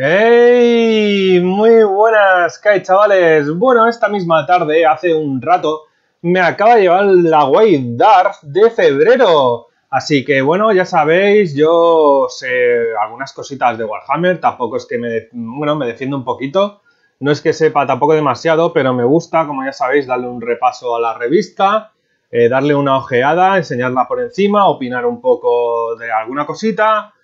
¡Ey! Muy buenas, Kai, chavales. Bueno, esta misma tarde, hace un rato, me acaba de llevar la Way Dark de febrero. Así que bueno, ya sabéis, yo sé algunas cositas de Warhammer, tampoco es que me, bueno, me defiendo un poquito, no es que sepa tampoco demasiado, pero me gusta, como ya sabéis, darle un repaso a la revista, eh, darle una ojeada, enseñarla por encima, opinar un poco de alguna cosita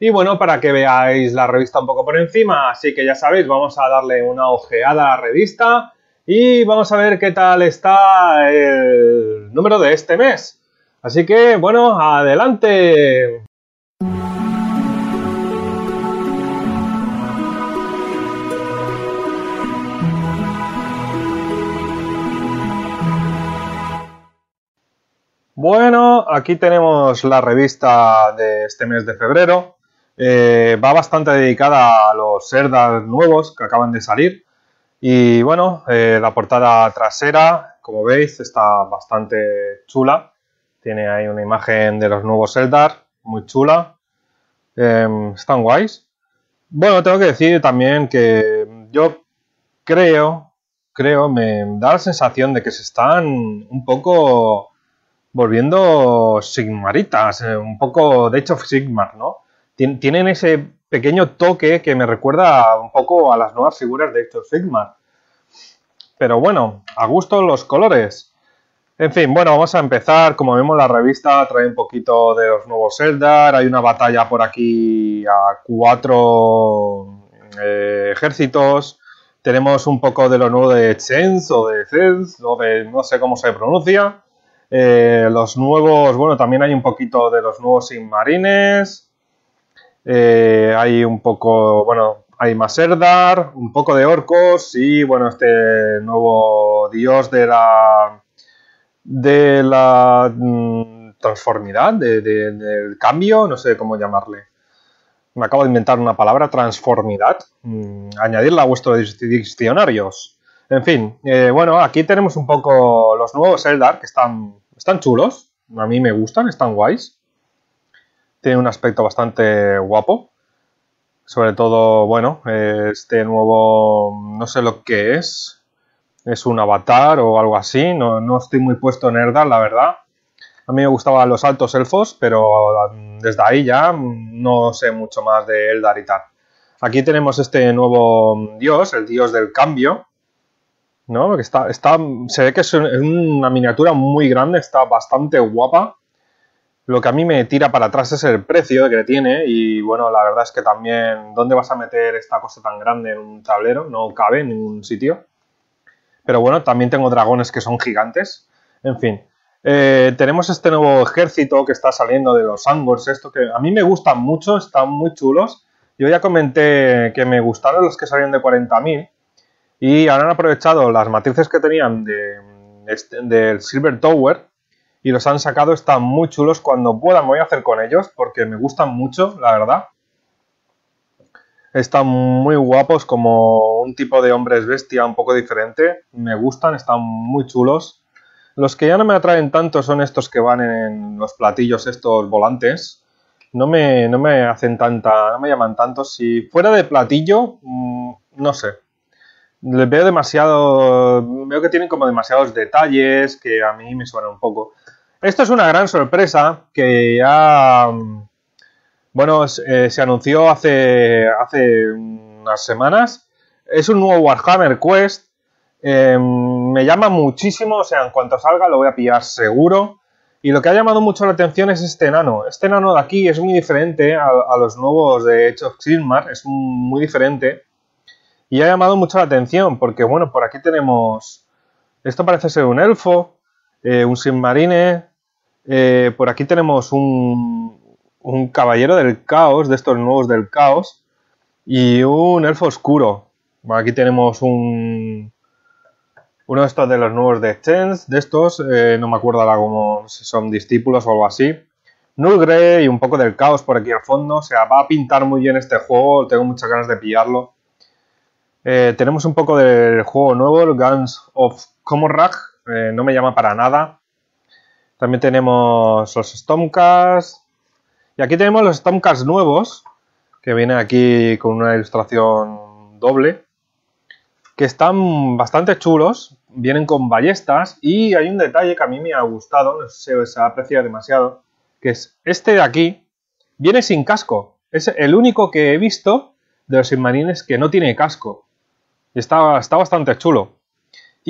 y bueno, para que veáis la revista un poco por encima, así que ya sabéis, vamos a darle una ojeada a la revista y vamos a ver qué tal está el número de este mes. Así que bueno, adelante. Bueno, aquí tenemos la revista de este mes de febrero. Eh, va bastante dedicada a los Zeldar nuevos que acaban de salir. Y bueno, eh, la portada trasera, como veis, está bastante chula. Tiene ahí una imagen de los nuevos Zeldar, muy chula. Em, están guays. Bueno, tengo que decir también que yo creo, creo, me da la sensación de que se están un poco volviendo sigmaritas, eh, un poco de hecho Sigmar, ¿no? tienen ese pequeño toque que me recuerda un poco a las nuevas figuras de estos Sigma, Pero bueno, a gusto los colores. En fin, bueno, vamos a empezar. Como vemos, la revista trae un poquito de los nuevos Eldar. Hay una batalla por aquí a cuatro eh, ejércitos. Tenemos un poco de lo nuevo de Chens o de Zenz, no sé cómo se pronuncia. Eh, los nuevos, bueno, también hay un poquito de los nuevos Inmarines. Eh, hay un poco, bueno, hay más Eldar, un poco de orcos y, bueno, este nuevo dios de la. de la. Mm, transformidad, de, del cambio, no sé cómo llamarle. Me acabo de inventar una palabra, transformidad. Mm, añadirla a vuestros diccionarios. En fin, eh, bueno, aquí tenemos un poco los nuevos Eldar que están, están chulos. A mí me gustan, están guays. Tiene un aspecto bastante guapo. Sobre todo, bueno, este nuevo, no sé lo que es. Es un avatar o algo así. No, estoy muy puesto en eldar la verdad. A mí me gustaban los altos elfos, pero ah, desde ahí ya no sé mucho más de Eldar y tal. Aquí tenemos este nuevo dios, el dios del cambio, ¿no? Que está, está, se ve que es una miniatura muy grande, está bastante guapa. Lo que a mí me tira para atrás es el precio que tiene y bueno, la verdad es que también, ¿dónde vas a meter esta cosa tan grande en un tablero? No cabe en ningún sitio. Pero bueno, también tengo dragones que son gigantes. En fin, eh, tenemos este nuevo ejército que está saliendo de los Angors, esto que a mí me gustan mucho, están muy chulos. Yo ya comenté que me gustaron los que salían de 40.000 y ahora han aprovechado las matrices que tenían de, este, del Silver Tower y los han sacado, están muy chulos. Cuando pueda me voy a hacer con ellos porque me gustan mucho, la verdad. Están muy guapos, como un tipo de hombres bestia un poco diferente. Me gustan, están muy chulos. Los que ya no me atraen tanto son estos que van en los platillos, estos volantes. No me, no me hacen tanta, no me llaman tanto. Si fuera de platillo, mm, no sé, les veo demasiado, veo que tienen como demasiados detalles que a mí me suena un poco. Esto es una gran sorpresa que ya, mm, bueno, eh, se anunció hace, hace unas semanas. Es un nuevo Warhammer Quest. Em, me llama muchísimo, o sea, en cuanto salga lo voy a pillar seguro. Y lo que ha llamado mucho la atención es este enano. Este enano de aquí es muy diferente a, los nuevos de Hecho of Sigmar, es muy diferente. Y ha llamado mucho la atención porque, bueno, por aquí tenemos... Esto parece ser un elfo, eh, un Sinmarine, eh, por aquí tenemos un, un caballero del caos, de estos nuevos del caos, y un elfo oscuro. aquí tenemos un, uno de estos de los nuevos de Exchange, de estos, eh, no me acuerdo ahora como si son discípulos o algo así. Nulgray y un poco del caos por aquí al fondo, o sea, va a pintar muy bien este juego, tengo muchas ganas de pillarlo. tenemos un poco del juego nuevo, el Guns of Comorrag, eh, no me llama para nada. También tenemos los Stomcast. Y aquí tenemos los Stomcast nuevos, que vienen aquí con una ilustración doble, que están bastante chulos, vienen con ballestas y hay un detalle que a mí me ha gustado, no sé se aprecia demasiado, que es este de aquí, viene sin casco. Es el único que he visto de los submarines que no tiene casco. Está, está bastante chulo.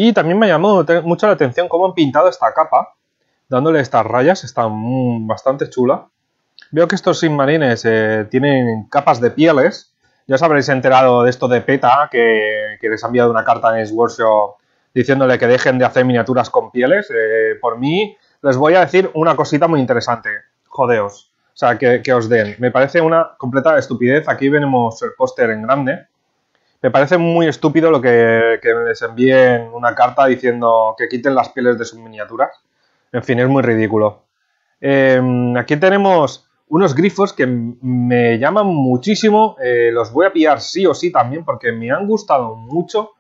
Y también me ha llamado mucho la atención cómo han pintado esta capa, dándole estas rayas, está bastante chula. Veo que estos sin eh, tienen capas de pieles. Ya os habréis enterado de esto de PETA, que, les ha enviado una carta en Ace Workshop diciéndole que dejen de hacer miniaturas con pieles. Eh, por mí, les voy a decir una cosita muy interesante. Jodeos. O sea, que, que os den. Me parece una completa estupidez. Aquí vemos el póster en grande. Me parece muy estúpido lo que, les envíen una carta diciendo que quiten las pieles de sus miniaturas. En fin, es muy ridículo. Em, aquí tenemos unos grifos que me llaman muchísimo. Eh, los voy a pillar sí o sí también porque me han gustado mucho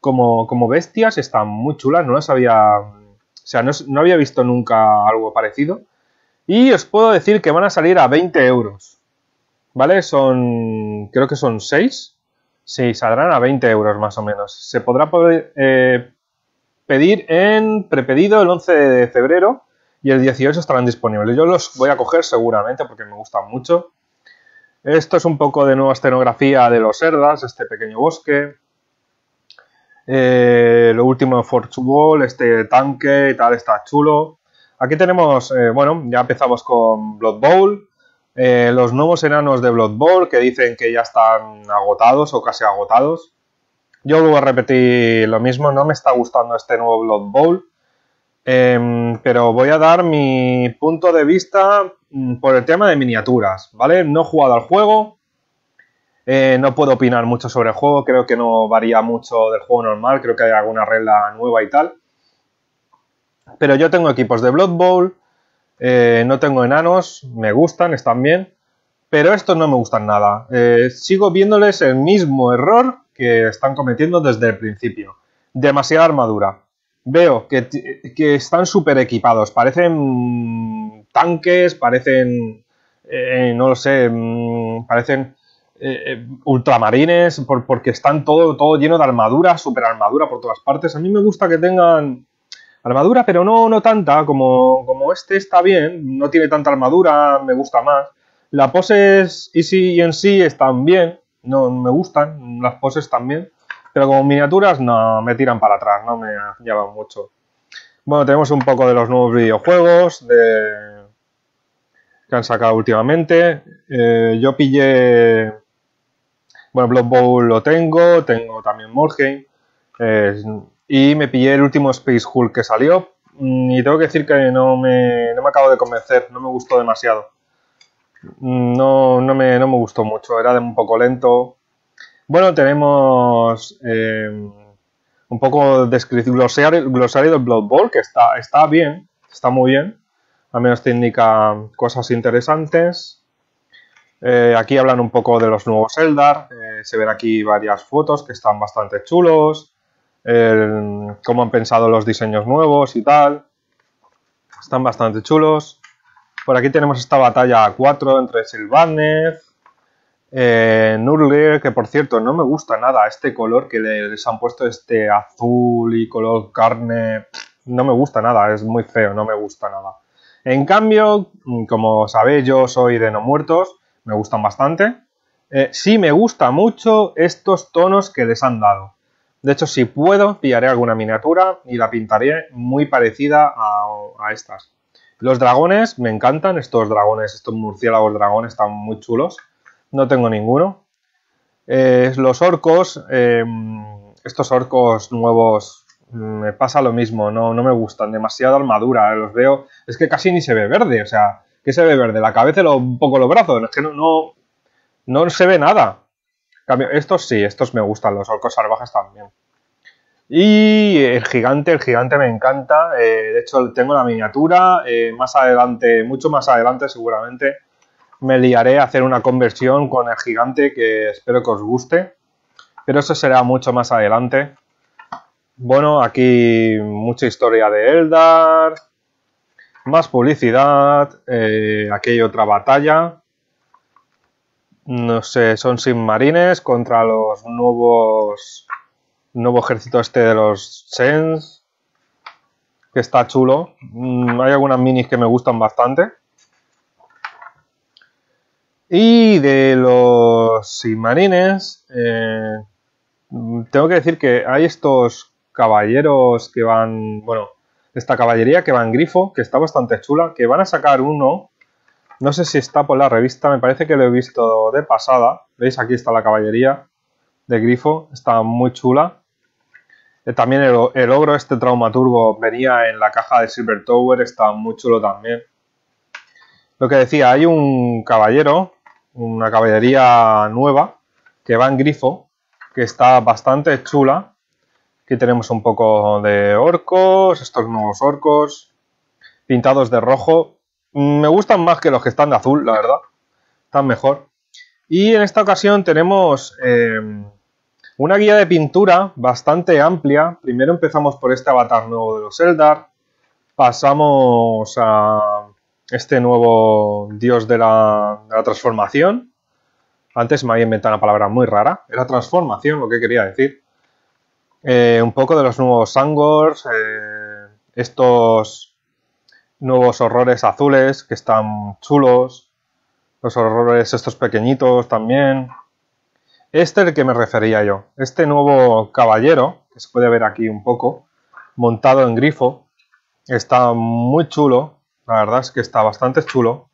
como, como bestias. Están muy chulas, no las había... O sea, no, había visto nunca algo parecido. Y os puedo decir que van a salir a 20 euros. ¿Vale? Son... Creo que son 6. Sí, saldrán a 20 euros más o menos. Se podrá poder, eh, pedir en prepedido el 11 de febrero y el 18 estarán disponibles. Yo los voy a coger seguramente porque me gustan mucho. Esto es un poco de nueva escenografía de los Herdas, este pequeño bosque. Eh, lo último de Forge Wall, este tanque y tal, está chulo. Aquí tenemos, eh, bueno, ya empezamos con Blood Bowl, eh, los nuevos enanos de Blood Bowl que dicen que ya están agotados o casi agotados. Yo vuelvo a repetir lo mismo, no me está gustando este nuevo Blood Bowl. Em, pero voy a dar mi punto de vista mm, por el tema de miniaturas, ¿vale? No he jugado al juego, eh, no puedo opinar mucho sobre el juego, creo que no varía mucho del juego normal, creo que hay alguna regla nueva y tal. Pero yo tengo equipos de Blood Bowl, eh, no tengo enanos, me gustan, están bien, pero estos no me gustan nada. Eh, sigo viéndoles el mismo error que están cometiendo desde el principio. Demasiada armadura. Veo que, están súper equipados, parecen tanques, parecen, eh, no lo sé, mm, parecen ultramarines, porque están todo, todo lleno de armadura, super armadura por todas partes. A mí me gusta que tengan armadura, pero no, no tanta, como, como este está bien, no tiene tanta armadura, me gusta más. Las poses Easy y en sí están bien, no me gustan, las poses también, pero como miniaturas no me tiran para atrás, no me llevan mucho. Bueno, tenemos un poco de los nuevos videojuegos que han sacado últimamente. Eh, yo pillé. Bueno, Blood Bowl lo tengo, tengo también Morgen, y me pillé el último Space Hulk que salió mm, y tengo que decir que no me, acabo de convencer, no me gustó demasiado. Mm, no, no, me, no me gustó mucho, era un poco lento. Bueno, tenemos em, un poco de glosario, glosario del Blood Bowl, que está, está bien, está muy bien. Al menos te indica cosas interesantes. Eh, aquí hablan un poco de los nuevos Eldar. Eh, se ven aquí varias fotos que están bastante chulos cómo han pensado los diseños nuevos y tal. Están bastante chulos. Por aquí tenemos esta batalla 4 entre Sylvaneth, eh, Nurler, que por cierto no me gusta nada este color que les han puesto, este azul y color carne. No me gusta nada, es muy feo, no me gusta nada. En cambio, como sabéis, yo soy de no muertos, me gustan bastante. Eh, sí me gusta mucho estos tonos que les han dado. De hecho, si puedo, pillaré alguna miniatura y la pintaré muy parecida a, estas. Los dragones, me encantan estos dragones, estos murciélagos dragones están muy chulos. No tengo ninguno. Eh, los orcos, eh, estos orcos nuevos, mm, me pasa lo mismo, no, me gustan. Demasiada armadura, eh, los veo. Es que casi ni se ve verde, o sea, ¿qué se ve verde? La cabeza y un poco los brazos, es que no, no se ve nada estos sí, estos me gustan, los orcos salvajes también. Y el gigante, el gigante me encanta. Eh, de hecho, tengo la miniatura. Eh, más adelante, mucho más adelante seguramente, me liaré a hacer una conversión con el gigante que espero que os guste. Pero eso será mucho más adelante. Bueno, aquí mucha historia de Eldar. Más publicidad. Eh, aquí hay otra batalla. No sé, son submarines contra los nuevos. Nuevo ejército este de los Sens. Que está chulo. Mm, hay algunas minis que me gustan bastante. Y de los submarines. Eh, tengo que decir que hay estos caballeros que van. Bueno, esta caballería que va en grifo, que está bastante chula. Que van a sacar uno no sé si está por la revista, me parece que lo he visto de pasada. ¿Veis? Aquí está la caballería de grifo, está muy chula. Eh, también el, ogro, este traumaturgo, venía en la caja de Silver Tower, está muy chulo también. Lo que decía, hay un caballero, una caballería nueva, que va en grifo, que está bastante chula. Aquí tenemos un poco de orcos, estos nuevos orcos, pintados de rojo. Mm, me gustan más que los que están de azul, la verdad. Están mejor. Y en esta ocasión tenemos em, una guía de pintura bastante amplia. Primero empezamos por este avatar nuevo de los Eldar. Pasamos a este nuevo dios de la, transformación. Antes me había inventado una palabra muy rara. Era transformación lo que quería decir. Eh, un poco de los nuevos Angors. Eh, estos nuevos horrores azules que están chulos, los horrores estos pequeñitos también. Este es el que me refería yo, este nuevo caballero, que se puede ver aquí un poco, montado en grifo, está muy chulo, la verdad es que está bastante chulo.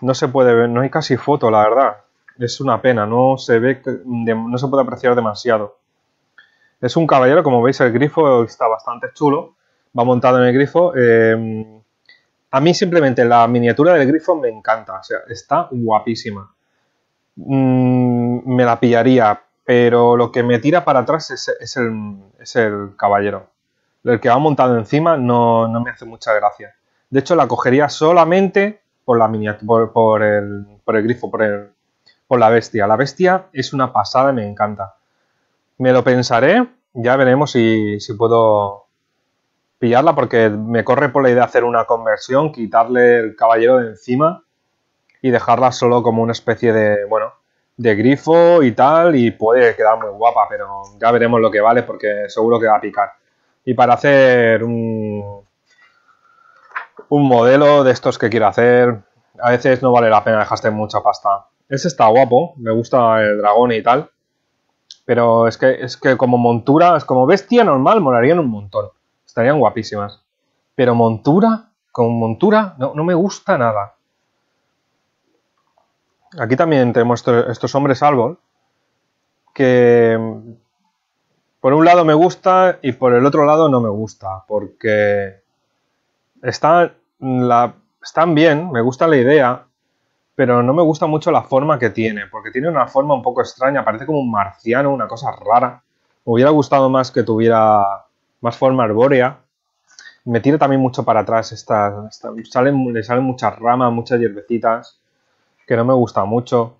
No se puede ver, no hay casi foto, la verdad. Es una pena, no se ve, no se puede apreciar demasiado. Es un caballero, como veis, el grifo está bastante chulo. Va montado en el grifo. Eh, a mí simplemente la miniatura del grifo me encanta, o sea, está guapísima. Mm, me la pillaría, pero lo que me tira para atrás es, el, es el, caballero. El que va montado encima no, me hace mucha gracia. De hecho, la cogería solamente por la miniatura, por, por, el, por el grifo, por, el, por la bestia. La bestia es una pasada, me encanta. Me lo pensaré, ya veremos si, si puedo pillarla porque me corre por la idea de hacer una conversión, quitarle el caballero de encima y dejarla solo como una especie de, bueno, de grifo y tal, y puede quedar muy guapa, pero ya veremos lo que vale porque seguro que va a picar. Y para hacer un, modelo de estos que quiero hacer, a veces no vale la pena dejaste mucha pasta. Ese está guapo, me gusta el dragón y tal, pero es que, es que como montura, es como bestia normal, en un montón estarían guapísimas. Pero montura, con montura, no, me gusta nada. Aquí también tenemos estos, estos hombres árbol, que por un lado me gusta y por el otro lado no me gusta, porque están, están bien, me gusta la idea, pero no me gusta mucho la forma que tiene, porque tiene una forma un poco extraña, parece como un marciano, una cosa rara. Me hubiera gustado más que tuviera más forma arbórea. Me tira también mucho para atrás. le salen muchas ramas, muchas hierbecitas, que no me gusta mucho.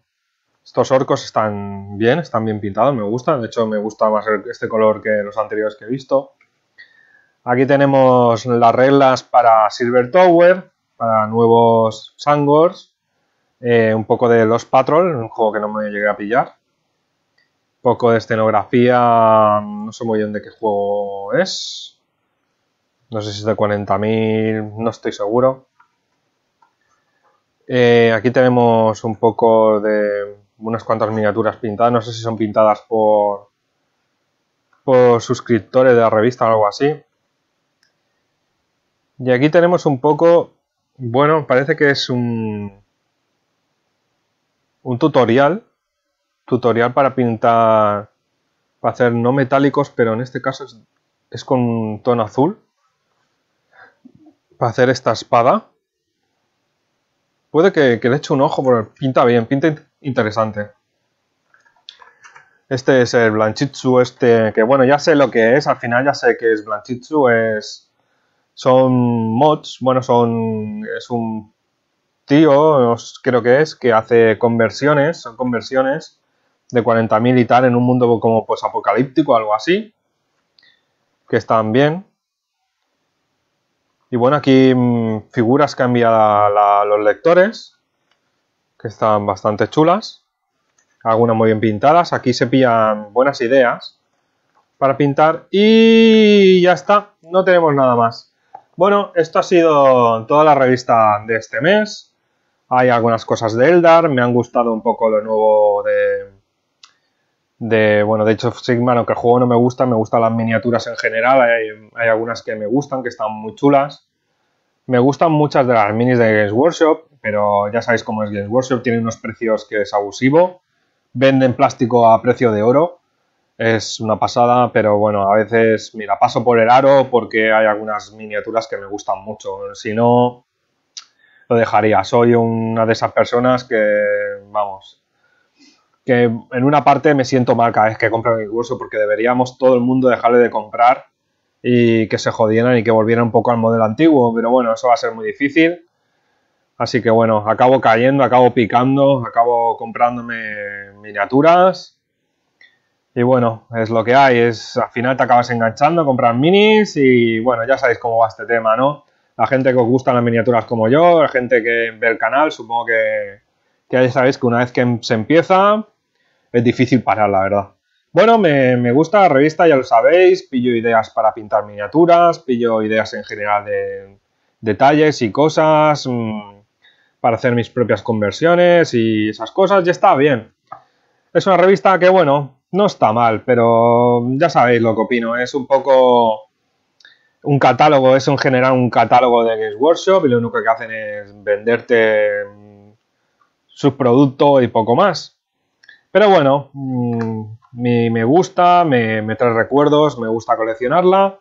Estos orcos están bien, están bien pintados, me gustan. De hecho, me gusta más este color que los anteriores que he visto. Aquí tenemos las reglas para Silver Tower, para nuevos Sangors, eh, un poco de Los Patrol, un juego que no me llegué a pillar. Poco de escenografía, no sé muy bien de qué juego es. No sé si es de 40.000, no estoy seguro. Eh, aquí tenemos un poco de unas cuantas miniaturas pintadas, no sé si son pintadas por, por suscriptores de la revista o algo así. Y aquí tenemos un poco, bueno, parece que es un, un tutorial tutorial para pintar, para hacer no metálicos, pero en este caso es, con tono azul, para hacer esta espada. Puede que, le eche un ojo, pero pinta bien, pinta interesante. Este es el Blanchitsu, este que bueno, ya sé lo que es, al final ya sé que es Blanchitsu, es... Son mods, bueno, son... es un tío, creo que es, que hace conversiones, son conversiones de 40.000 y tal en un mundo como pues apocalíptico, algo así, que están bien. Y bueno, aquí mm, figuras que han los lectores, que están bastante chulas, algunas muy bien pintadas, aquí se pillan buenas ideas para pintar y ya está, no tenemos nada más. Bueno, esto ha sido toda la revista de este mes. Hay algunas cosas de Eldar, me han gustado un poco lo nuevo de, de, bueno, de hecho Sigma, aunque el juego no me gusta, me gustan las miniaturas en general, hay, hay algunas que me gustan, que están muy chulas. Me gustan muchas de las minis de Games Workshop, pero ya sabéis cómo es Games Workshop, tiene unos precios que es abusivo, venden plástico a precio de oro, es una pasada, pero bueno, a veces, mira, paso por el aro porque hay algunas miniaturas que me gustan mucho, si no, lo dejaría, soy una de esas personas que, vamos, que en una parte me siento mal cada vez que compro el curso porque deberíamos todo el mundo dejarle de comprar y que se jodieran y que volvieran un poco al modelo antiguo, pero bueno, eso va a ser muy difícil. Así que bueno, acabo cayendo, acabo picando, acabo comprándome miniaturas. Y bueno, es lo que hay, es al final te acabas enganchando, compras minis y bueno, ya sabéis cómo va este tema, ¿no? La gente que os gustan las miniaturas como yo, la gente que ve el canal, supongo que, que ya sabéis que una vez que em, se empieza, es difícil parar, la verdad. Bueno, me, gusta la revista, ya lo sabéis, pillo ideas para pintar miniaturas, pillo ideas en general de detalles y cosas, mm, para hacer mis propias conversiones y esas cosas, ya está bien. Es una revista que, bueno, no está mal, pero ya sabéis lo que opino, es un poco un catálogo, es en general un catálogo de Games Workshop y lo único que hacen es venderte mm, sus y poco más. Pero bueno, mm, me, gusta, me, me trae recuerdos, me gusta coleccionarla.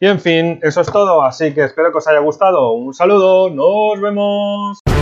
Y en fin, eso es todo, así que espero que os haya gustado. Un saludo, nos vemos.